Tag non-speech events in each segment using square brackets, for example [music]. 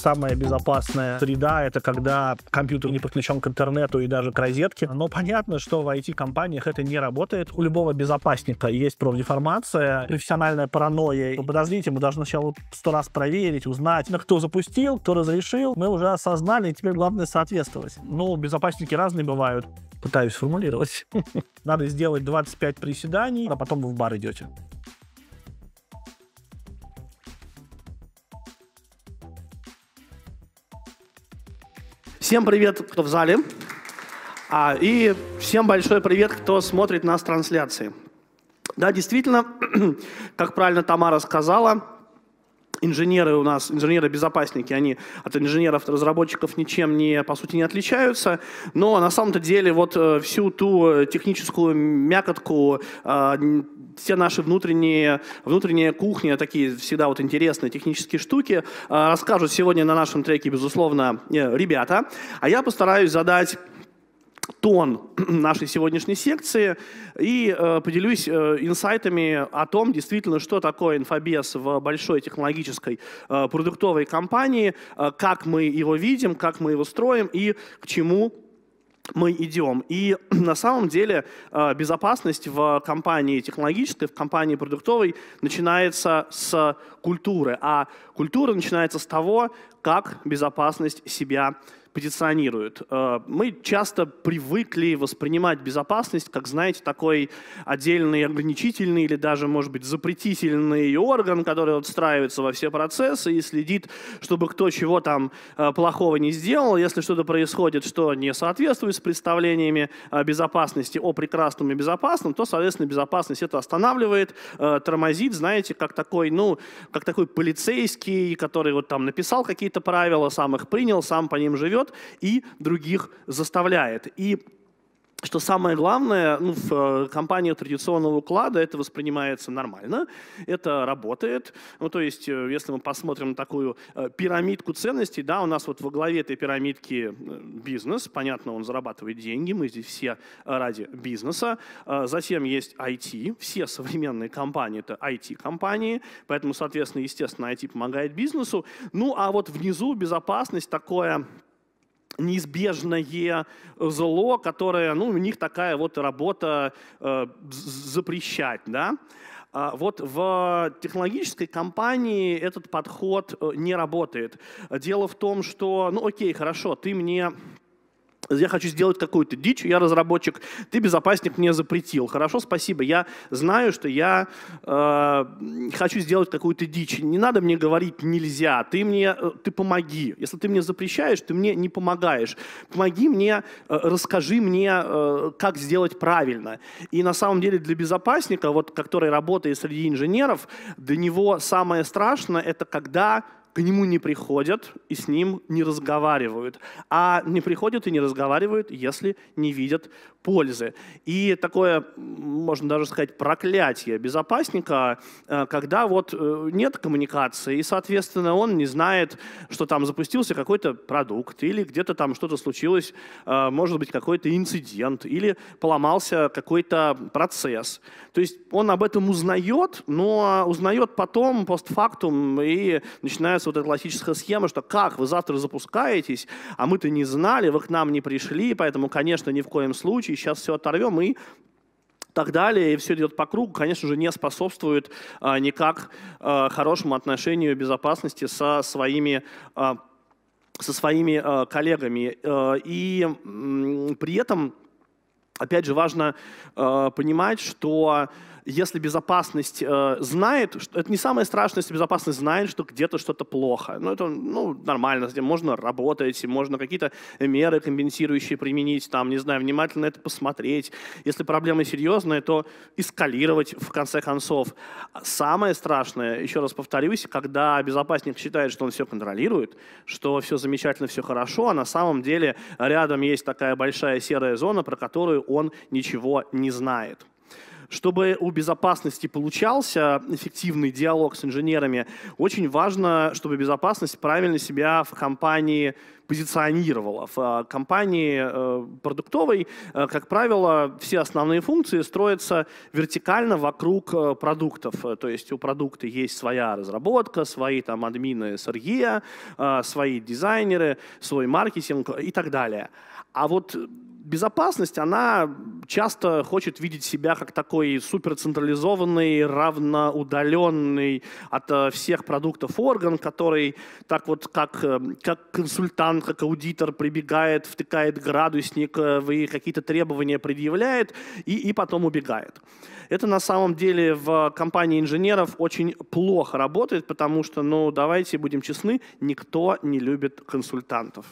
Самая безопасная среда — это когда компьютер не подключен к интернету и даже к розетке. Но понятно, что в IT-компаниях это не работает. У любого безопасника есть профдеформация, профессиональная паранойя. Подозрите, мы должны сначала сто раз проверить, узнать, на кто запустил, кто разрешил. Мы уже осознали, и теперь главное соответствовать. Ну, безопасники разные бывают пытаюсь формулировать. [laughs] Надо сделать 25 приседаний, а потом вы в бар идете. Всем привет, кто в зале. А, и всем большой привет, кто смотрит нас трансляции. Да, действительно, [clears throat] как правильно Тамара сказала, инженеры у нас, инженеры-безопасники, они от инженеров-разработчиков ничем не, по сути, не отличаются, но на самом-то деле вот э, всю ту э, техническую мякотку, э, все наши внутренние, внутренние кухни, такие всегда вот интересные технические штуки, расскажут сегодня на нашем треке, безусловно, ребята, а я постараюсь задать тон [clears throat] нашей сегодняшней секции и э, поделюсь э, инсайтами о том, действительно, что такое инфобес в большой технологической э, продуктовой компании, э, как мы его видим, как мы его строим и к чему мы идем. И [clears throat] на самом деле э, безопасность в компании технологической, в компании продуктовой начинается с культуры. А культура начинается с того, как безопасность себя позиционирует. Э, мы часто привыкли воспринимать безопасность как, знаете, такой отдельный ограничительный или даже, может быть, запретительный орган, который вот встраивается во все процессы и следит, чтобы кто чего там э, плохого не сделал. Если что-то происходит, что не соответствует с представлениями безопасности о прекрасном и безопасном, то, соответственно, безопасность это останавливает, э, тормозит, знаете, как такой, ну, как такой полицейский, который вот там написал какие-то правила, сам их принял, сам по ним живет и других заставляет. И что самое главное, ну, в э, компании традиционного уклада это воспринимается нормально, это работает. Ну, то есть, э, если мы посмотрим на такую э, пирамидку ценностей, да, у нас вот во главе этой пирамидки бизнес, понятно, он зарабатывает деньги, мы здесь все ради бизнеса. Затем есть IT, все современные компании — это IT-компании, поэтому, соответственно, естественно, IT помогает бизнесу. Ну, а вот внизу безопасность такое неизбежное зло, которое, ну, у них такая вот работа э, запрещать, да. А вот в технологической компании этот подход э, не работает. Дело в том, что, ну окей, хорошо, ты мне я хочу сделать какую-то дичь, я разработчик, ты безопасник мне запретил. Хорошо, спасибо, я знаю, что я э, хочу сделать какую-то дичь. Не надо мне говорить нельзя, ты мне, э, ты помоги. Если ты мне запрещаешь, ты мне не помогаешь. Помоги мне, э, расскажи мне, э, как сделать правильно. И на самом деле для безопасника, вот, который работает среди инженеров, для него самое страшное это когда к нему не приходят и с ним не разговаривают. А не приходят и не разговаривают, если не видят пользы. И такое, можно даже сказать, проклятие безопасника, э, когда вот э, нет коммуникации, и, соответственно, он не знает, что там запустился какой-то продукт, или где-то там что-то случилось, э, может быть, какой-то инцидент, или поломался какой-то процесс. То есть он об этом узнает, но узнает потом, постфактум, и начинается вот эта классическая схема, что как, вы завтра запускаетесь, а мы-то не знали, вы к нам не пришли, поэтому, конечно, ни в коем случае, сейчас все оторвем и так далее, и все идет по кругу, конечно же, не способствует а, никак а, хорошему отношению безопасности со своими а, со своими э, коллегами. Э, и э, при этом Опять же, важно э, понимать, что если безопасность э, знает, что, это не самое страшное, если безопасность знает, что где-то что-то плохо. Ну, это ну, нормально, с этим можно работать, можно какие-то меры компенсирующие применить, там, не знаю, внимательно это посмотреть. Если проблема серьезная, то эскалировать в конце концов. Самое страшное, еще раз повторюсь, когда безопасник считает, что он все контролирует, что все замечательно, все хорошо, а на самом деле рядом есть такая большая серая зона, про которую он ничего не знает. Чтобы у безопасности получался эффективный диалог с инженерами, очень важно, чтобы безопасность правильно себя в компании позиционировала. В э, компании э, продуктовой, э, как правило, все основные функции строятся вертикально вокруг продуктов. То есть у продукта есть своя разработка, свои там админы с свои дизайнеры, свой маркетинг и так далее. А вот безопасность, она часто хочет видеть себя как такой суперцентрализованный, равноудаленный от э, всех продуктов орган, который так вот как, э, как консультант, как аудитор прибегает, втыкает градусник, э, вы какие-то требования предъявляет и, и потом убегает. Это на самом деле в компании инженеров очень плохо работает, потому что, ну, давайте будем честны, никто не любит консультантов.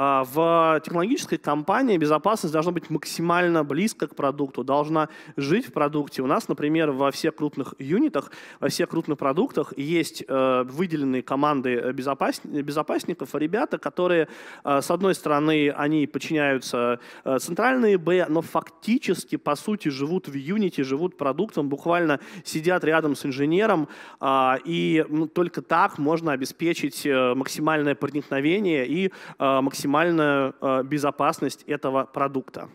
А, в технологической компании безопасность должна быть максимально близко к продукту, должна жить в продукте. У нас, например, во всех крупных юнитах, во всех крупных продуктах есть э, выделенные команды безопас... безопасников, ребята, которые, э, с одной стороны, они подчиняются э, центральной Б, но фактически, по сути, живут в юните, живут продуктом, буквально сидят рядом с инженером, а, и ну, только так можно обеспечить максимальное проникновение и максимальное максимальную э, безопасность этого продукта.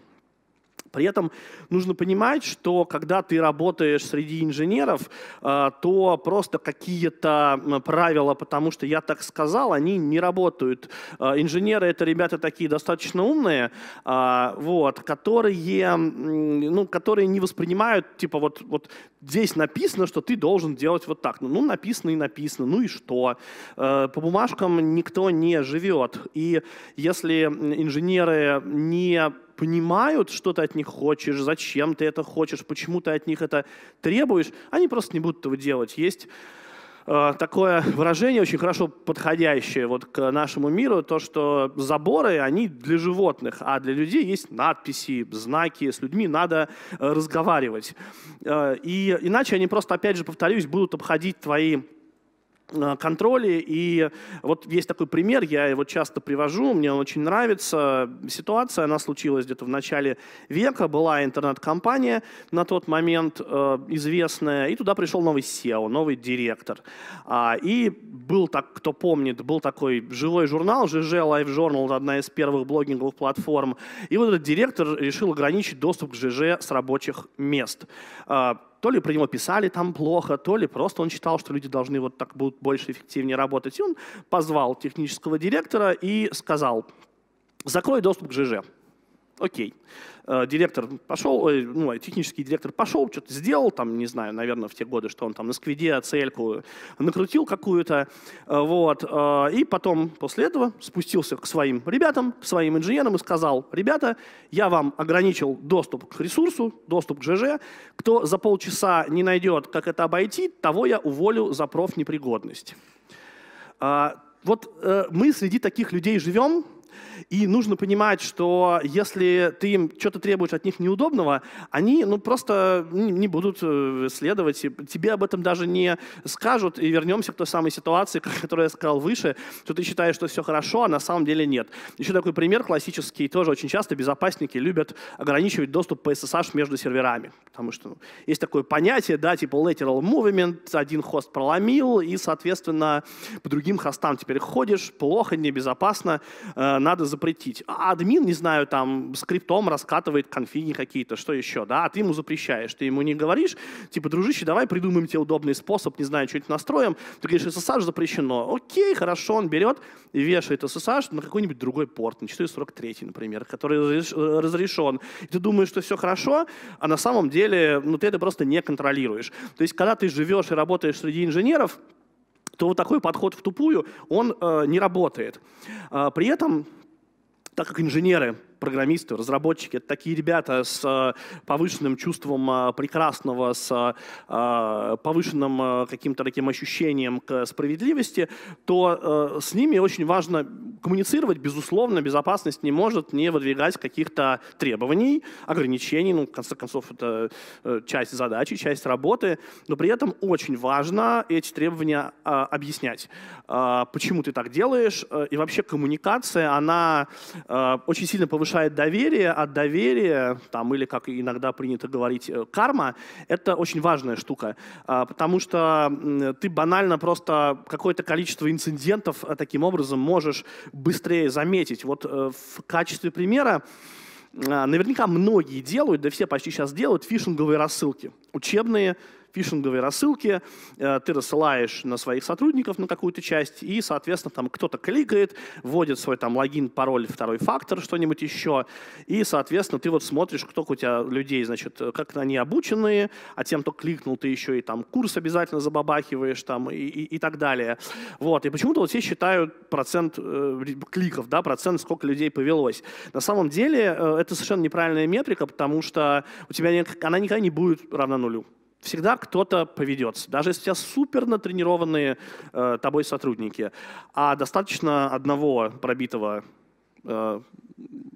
При этом нужно понимать, что когда ты работаешь среди инженеров, э, то просто какие-то правила, потому что я так сказал, они не работают. Э, инженеры — это ребята такие достаточно умные, э, вот, которые, ну, которые не воспринимают, типа, вот, вот здесь написано, что ты должен делать вот так. Ну, написано и написано, ну и что? По бумажкам никто не живет. И если инженеры не понимают, что ты от них хочешь, зачем ты это хочешь, почему ты от них это требуешь, они просто не будут этого делать. Есть э, такое выражение очень хорошо подходящее вот к нашему миру, то, что заборы, они для животных, а для людей есть надписи, знаки, с людьми надо э, разговаривать. Э, и иначе они просто, опять же, повторюсь, будут обходить твои Э, контроле. И вот есть такой пример, я его часто привожу, мне он очень нравится. Ситуация, она случилась где-то в начале века, была интернет-компания на тот момент э, известная, и туда пришел новый SEO, новый директор. А, и был так, кто помнит, был такой живой журнал, ЖЖ Live Journal, одна из первых блогинговых платформ. И вот этот директор решил ограничить доступ к ЖЖ с рабочих мест. А, то ли про него писали там плохо, то ли просто он считал, что люди должны вот так будут больше эффективнее работать. И он позвал технического директора и сказал, закрой доступ к ЖЖ. Окей. Okay. Э, директор пошел, ну, технический директор пошел, что-то сделал, там, не знаю, наверное, в те годы, что он там на сквиде цельку накрутил какую-то, э, вот, э, и потом после этого спустился к своим ребятам, к своим инженерам и сказал, ребята, я вам ограничил доступ к ресурсу, доступ к ЖЖ, кто за полчаса не найдет, как это обойти, того я уволю за профнепригодность. А, вот мы среди таких людей живем, и нужно понимать, что если ты им что-то требуешь от них неудобного, они ну, просто не будут э, следовать, тебе об этом даже не скажут. И вернемся к той самой ситуации, [laughs] которую я сказал выше, что ты считаешь, что все хорошо, а на самом деле нет. Еще такой пример классический, тоже очень часто безопасники любят ограничивать доступ по SSH между серверами, потому что ну, есть такое понятие, да, типа lateral movement, один хост проломил, и, соответственно, по другим хостам теперь ходишь, плохо, небезопасно, э, надо запретить. А админ, не знаю, там скриптом раскатывает конфиги какие-то, что еще, да, а ты ему запрещаешь, ты ему не говоришь, типа, дружище, давай придумаем тебе удобный способ, не знаю, что-нибудь настроим. Ты говоришь, SSH запрещено. Окей, хорошо, он берет и вешает SSH на какой-нибудь другой порт, на 443, например, который разрешен. И ты думаешь, что все хорошо, а на самом деле, ну, ты это просто не контролируешь. То есть, когда ты живешь и работаешь среди инженеров, то вот такой подход в тупую, он э, не работает. Э, при этом, так как инженеры программисты, разработчики, это такие ребята с э, повышенным чувством э, прекрасного, с э, повышенным каким-то таким ощущением к справедливости, то с ними очень важно коммуницировать, безусловно, безопасность не может не выдвигать каких-то требований, ограничений, ну, в конце концов, это часть задачи, часть работы, но при этом очень важно эти требования объяснять, почему ты так делаешь, и вообще коммуникация, она очень сильно повышает внушает доверие, а доверие, там, или, как иногда принято говорить, э, карма, это очень важная штука, а, потому что ты банально просто какое-то количество инцидентов э, таким образом можешь быстрее заметить. Вот э, в качестве примера а, наверняка многие делают, да все почти сейчас делают фишинговые рассылки, учебные фишинговые рассылки, э, ты рассылаешь на своих сотрудников на какую-то часть, и, соответственно, там кто-то кликает, вводит свой там логин, пароль, второй фактор, что-нибудь еще, и, соответственно, ты вот смотришь, кто у тебя людей, значит, э, как они обученные, а тем, кто кликнул, ты еще и там курс обязательно забабахиваешь там и, и, и так далее. Вот, и почему-то вот все считают процент э, кликов, да, процент, сколько людей повелось. На самом деле э, это совершенно неправильная метрика, потому что у тебя она никогда не будет равна нулю всегда кто-то поведется. Даже если у тебя супер натренированные э, тобой сотрудники, а достаточно одного пробитого э,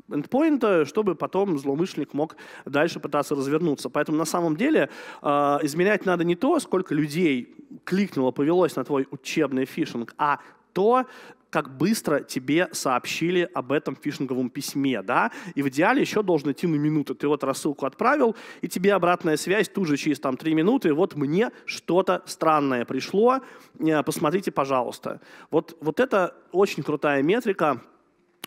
эндпоинта, чтобы потом злоумышленник мог дальше пытаться развернуться. Поэтому на самом деле э, измерять надо не то, сколько людей кликнуло, повелось на твой учебный фишинг, а то, как быстро тебе сообщили об этом фишинговом письме, да, и в идеале еще должен идти на минуту. Ты вот рассылку отправил, и тебе обратная связь тут же через там три минуты, вот мне что-то странное пришло, э, посмотрите, пожалуйста. Вот, вот это очень крутая метрика,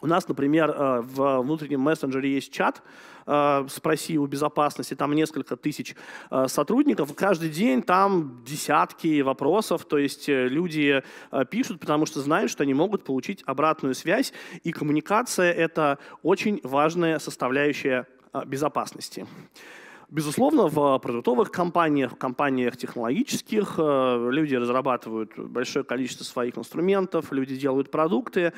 у нас, например, э, в внутреннем мессенджере есть чат э, «Спроси у безопасности», там несколько тысяч э, сотрудников. Каждый день там десятки вопросов, то есть люди пишут, потому что знают, что они могут получить обратную связь, и коммуникация — это очень важная составляющая безопасности. Безусловно, в продуктовых компаниях, в компаниях технологических э, люди разрабатывают большое количество своих инструментов, люди делают продукты.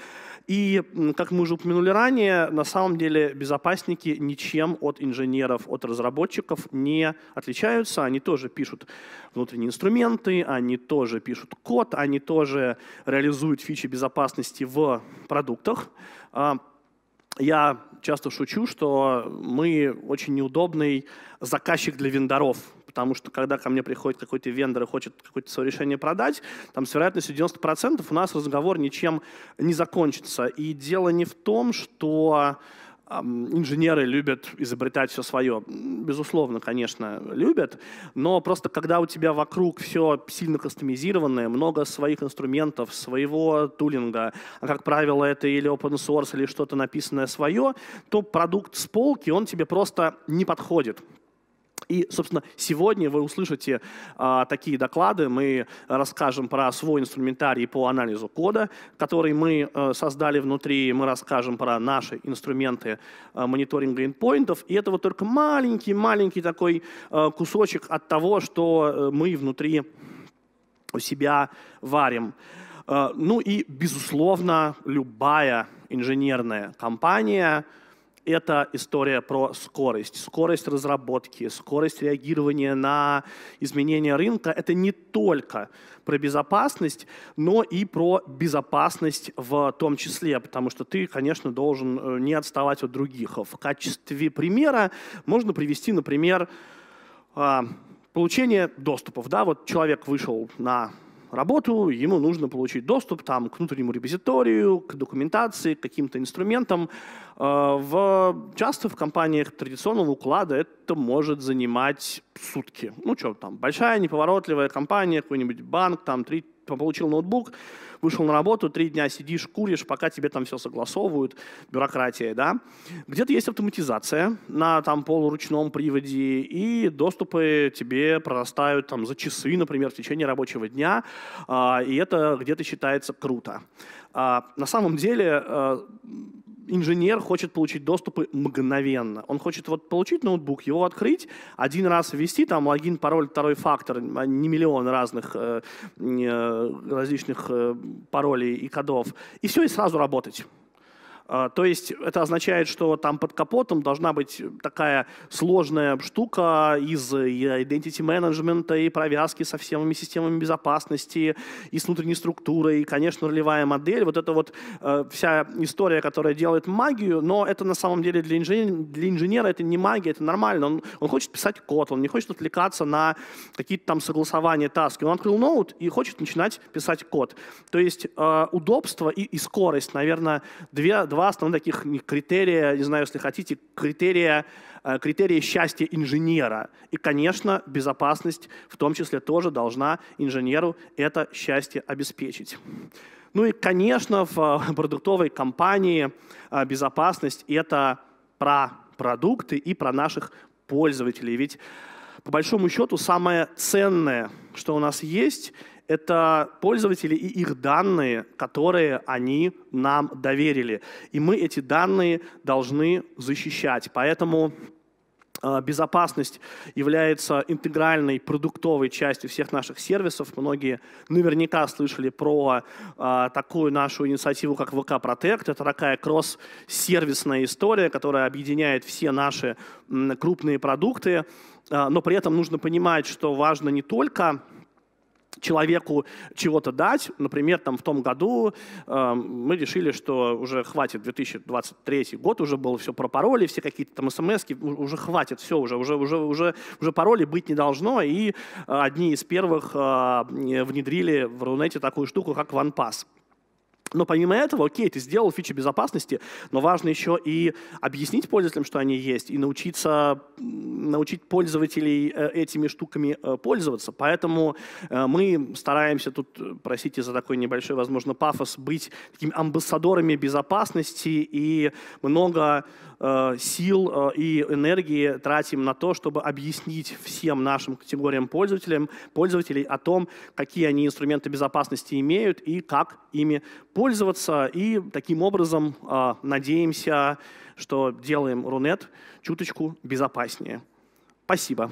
И, как мы уже упомянули ранее, на самом деле безопасники ничем от инженеров, от разработчиков не отличаются. Они тоже пишут внутренние инструменты, они тоже пишут код, они тоже реализуют фичи безопасности в продуктах. А, я часто шучу, что мы очень неудобный заказчик для вендоров. Потому что когда ко мне приходит какой-то вендор и хочет какое-то свое решение продать, там с вероятностью 90% у нас разговор ничем не закончится. И дело не в том, что инженеры любят изобретать все свое. Безусловно, конечно, любят, но просто когда у тебя вокруг все сильно кастомизированное, много своих инструментов, своего тулинга, а как правило это или open source, или что-то написанное свое, то продукт с полки, он тебе просто не подходит. И, собственно, сегодня вы услышите а, такие доклады. Мы расскажем про свой инструментарий по анализу кода, который мы а, создали внутри. Мы расскажем про наши инструменты а, мониторинга endpointов. И это вот только маленький-маленький такой а, кусочек от того, что мы внутри у себя варим. А, ну и, безусловно, любая инженерная компания – это история про скорость. Скорость разработки, скорость реагирования на изменения рынка — это не только про безопасность, но и про безопасность в том числе, потому что ты, конечно, должен э, не отставать от других. В качестве примера можно привести, например, а, получение доступов. Да, вот человек вышел на работу, ему нужно получить доступ там, к внутреннему репозиторию, к документации, к каким-то инструментам. Э, в, часто в компаниях традиционного уклада это может занимать сутки. Ну что там, большая неповоротливая компания, какой-нибудь банк, там 3 получил ноутбук, вышел на работу, три дня сидишь, куришь, пока тебе там все согласовывают, бюрократия, да. Где-то есть автоматизация на там полуручном приводе, и доступы тебе прорастают там за часы, например, в течение рабочего дня, а, и это где-то считается круто. А, на самом деле а, инженер хочет получить доступы мгновенно. Он хочет вот получить ноутбук, его открыть, один раз ввести там логин, пароль, второй фактор, а, не миллион разных э, э, различных э, паролей и кодов, и все, и сразу работать. А, то есть это означает, что там под капотом должна быть такая сложная штука из э, identity management и провязки со всеми системами безопасности, и с внутренней структурой, и, конечно, ролевая модель. Вот это вот э, вся история, которая делает магию, но это на самом деле для инженера, для инженера это не магия, это нормально. Он, он хочет писать код, он не хочет отвлекаться на какие-то там согласования, таски. Он открыл ноут и хочет начинать писать код. То есть э, удобство и, и скорость, наверное, две, два два основных таких критерия, не знаю, если хотите, критерия, э, критерии счастья инженера. И, конечно, безопасность в том числе тоже должна инженеру это счастье обеспечить. Ну и, конечно, в э, продуктовой компании э, безопасность – это про продукты и про наших пользователей. Ведь по большому счету самое ценное, что у нас есть, это пользователи и их данные, которые они нам доверили. И мы эти данные должны защищать. Поэтому а, безопасность является интегральной продуктовой частью всех наших сервисов. Многие наверняка слышали про а, такую нашу инициативу, как VK Protect. Это такая кросс-сервисная история, которая объединяет все наши м, крупные продукты. А, но при этом нужно понимать, что важно не только человеку чего-то дать. Например, там в том году э, мы решили, что уже хватит, 2023 год уже было все про пароли, все какие-то там смс, уже хватит, все, уже, уже, уже, уже, уже пароли быть не должно. И э, одни из первых э, внедрили в Рунете такую штуку, как OnePass. Но помимо этого, окей, ты сделал фичи безопасности, но важно еще и объяснить пользователям, что они есть, и научиться, научить пользователей э, этими штуками э, пользоваться. Поэтому э, мы стараемся тут, простите за такой небольшой, возможно, пафос, быть такими амбассадорами безопасности и много сил и энергии тратим на то, чтобы объяснить всем нашим категориям пользователям, пользователей о том, какие они инструменты безопасности имеют и как ими пользоваться пользоваться. И таким образом э, надеемся, что делаем Рунет чуточку безопаснее. Спасибо.